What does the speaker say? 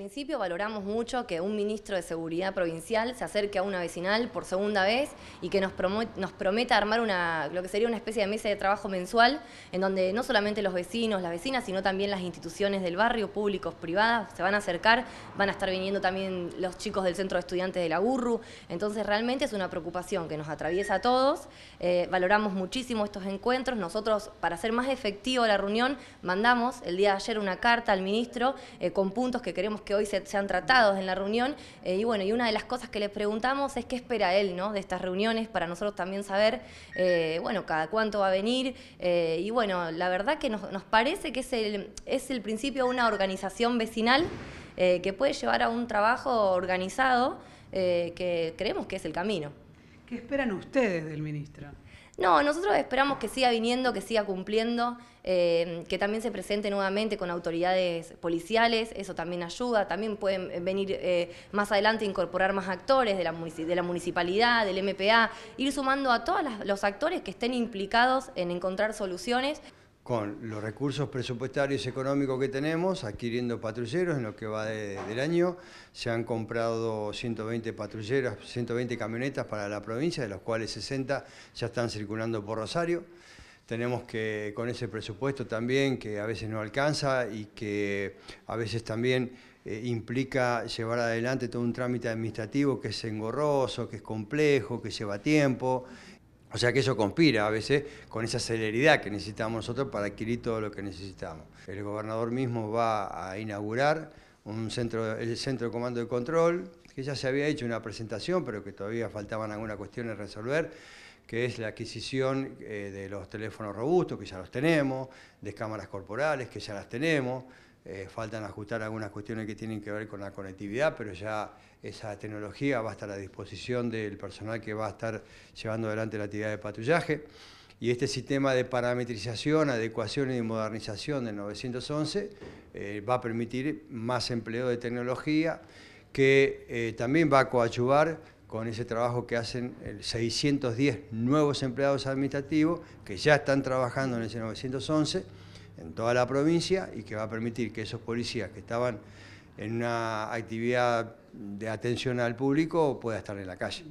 principio valoramos mucho que un ministro de Seguridad Provincial se acerque a una vecinal por segunda vez y que nos, nos prometa armar lo que sería una especie de mesa de trabajo mensual en donde no solamente los vecinos, las vecinas, sino también las instituciones del barrio, públicos, privadas, se van a acercar, van a estar viniendo también los chicos del Centro de Estudiantes de la URRU. Entonces realmente es una preocupación que nos atraviesa a todos. Eh, valoramos muchísimo estos encuentros. Nosotros, para hacer más efectivo la reunión, mandamos el día de ayer una carta al ministro eh, con puntos que queremos que que hoy se, han tratado en la reunión. Eh, y bueno, y una de las cosas que le preguntamos es qué espera él ¿no? de estas reuniones para nosotros también saber, eh, bueno, cada cuánto va a venir. Eh, y bueno, la verdad que nos, parece que es el, es el principio de una organización vecinal que puede llevar a un trabajo organizado que creemos que es el camino. ¿Qué esperan ustedes del ministro? No, nosotros esperamos que siga viniendo, que siga cumpliendo, eh, que también se presente nuevamente con autoridades policiales, eso también ayuda, también pueden venir eh, más adelante incorporar más actores de la, de la municipalidad, del MPA, ir sumando a todos los actores que estén implicados en encontrar soluciones con los recursos presupuestarios económicos que tenemos, adquiriendo patrulleros en lo que va del año. Se han comprado 120 patrulleros, 120 camionetas para la provincia, de los cuales 60 ya están circulando por Rosario. Tenemos que, con ese presupuesto también, que a veces no alcanza y que a veces también eh, implica llevar adelante todo un trámite administrativo que es engorroso, que es complejo, que lleva tiempo. O sea que eso conspira a veces con esa celeridad que necesitamos nosotros para adquirir todo lo que necesitamos. El gobernador mismo va a inaugurar un centro, el centro de comando y control, que ya se había hecho una presentación, pero que todavía faltaban algunas cuestiones resolver, que es la adquisición eh, de los teléfonos robustos, que ya los tenemos, de cámaras corporales, que ya las tenemos, eh, faltan ajustar algunas cuestiones que tienen que ver con la conectividad, pero ya esa tecnología va a estar a disposición del personal que va a estar llevando adelante la actividad de patrullaje. Y este sistema de parametrización, adecuación y modernización del 911 eh, va a permitir más empleo de tecnología que eh, también va a coadyuvar con ese trabajo que hacen 610 nuevos empleados administrativos que ya están trabajando en ese 911 en toda la provincia y que va a permitir que esos policías que estaban en una actividad de atención al público pueda estar en la calle.